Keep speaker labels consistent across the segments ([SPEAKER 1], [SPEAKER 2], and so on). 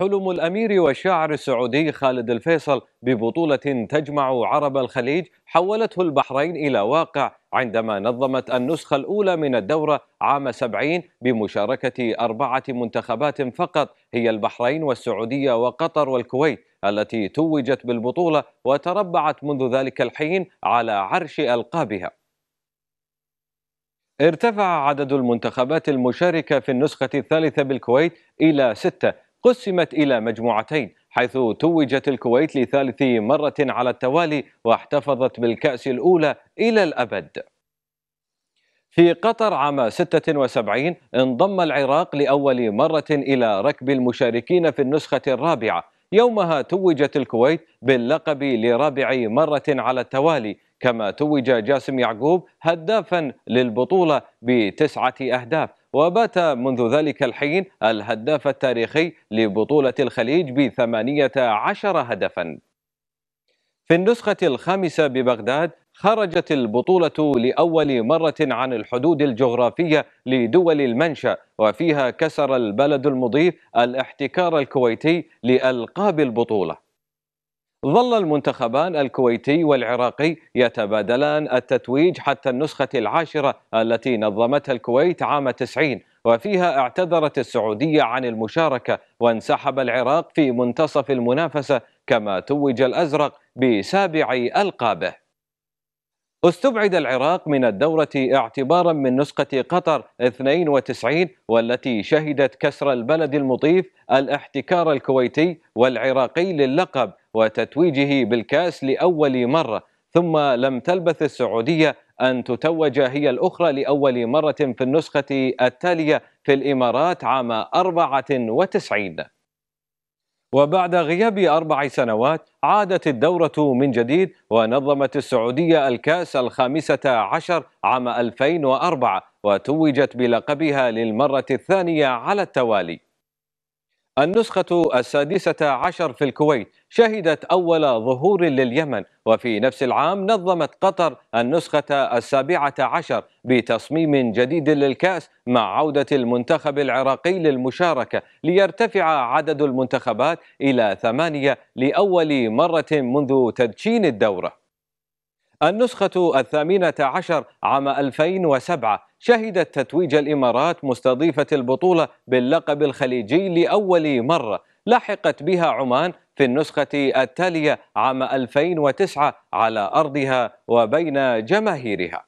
[SPEAKER 1] حلم الأمير والشاعر السعودي خالد الفيصل ببطولة تجمع عرب الخليج حولته البحرين إلى واقع عندما نظمت النسخة الأولى من الدورة عام 70 بمشاركة أربعة منتخبات فقط هي البحرين والسعودية وقطر والكويت التي توجت بالبطولة وتربعت منذ ذلك الحين على عرش ألقابها ارتفع عدد المنتخبات المشاركة في النسخة الثالثة بالكويت إلى ستة قسمت إلى مجموعتين حيث توجت الكويت لثالث مرة على التوالي واحتفظت بالكأس الأولى إلى الأبد في قطر عام 76 انضم العراق لأول مرة إلى ركب المشاركين في النسخة الرابعة يومها توجت الكويت باللقب لرابع مرة على التوالي كما توج جاسم يعقوب هدافا للبطولة بتسعة أهداف وبات منذ ذلك الحين الهداف التاريخي لبطولة الخليج بثمانية عشر هدفا في النسخة الخامسة ببغداد خرجت البطولة لأول مرة عن الحدود الجغرافية لدول المنشأ وفيها كسر البلد المضيف الاحتكار الكويتي لألقاب البطولة ظل المنتخبان الكويتي والعراقي يتبادلان التتويج حتى النسخة العاشرة التي نظمتها الكويت عام 90 وفيها اعتذرت السعودية عن المشاركة وانسحب العراق في منتصف المنافسة كما توج الأزرق بسابع ألقابه استبعد العراق من الدورة اعتبارا من نسخة قطر 92 والتي شهدت كسر البلد المضيف الاحتكار الكويتي والعراقي للقب وتتويجه بالكاس لأول مرة ثم لم تلبث السعودية أن تتوج هي الأخرى لأول مرة في النسخة التالية في الإمارات عام 94 وبعد غياب أربع سنوات عادت الدورة من جديد ونظمت السعودية الكاس الخامسة عشر عام 2004 وتوجت بلقبها للمرة الثانية على التوالي النسخة السادسة عشر في الكويت شهدت أول ظهور لليمن وفي نفس العام نظمت قطر النسخة السابعة عشر بتصميم جديد للكأس مع عودة المنتخب العراقي للمشاركة ليرتفع عدد المنتخبات إلى ثمانية لأول مرة منذ تدشين الدورة النسخة الثامنة عشر عام 2007 شهدت تتويج الإمارات مستضيفة البطولة باللقب الخليجي لأول مرة لحقت بها عمان في النسخة التالية عام 2009 على أرضها وبين جماهيرها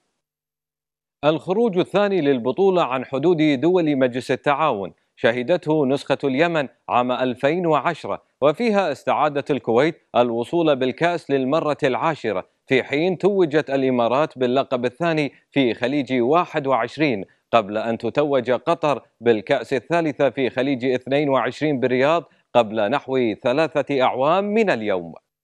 [SPEAKER 1] الخروج الثاني للبطولة عن حدود دول مجلس التعاون شهدته نسخة اليمن عام 2010 وفيها استعادت الكويت الوصول بالكأس للمرة العاشرة في حين توجت الإمارات باللقب الثاني في خليج 21 قبل أن تتوج قطر بالكأس الثالثة في خليج 22 بالرياض قبل نحو ثلاثة أعوام من اليوم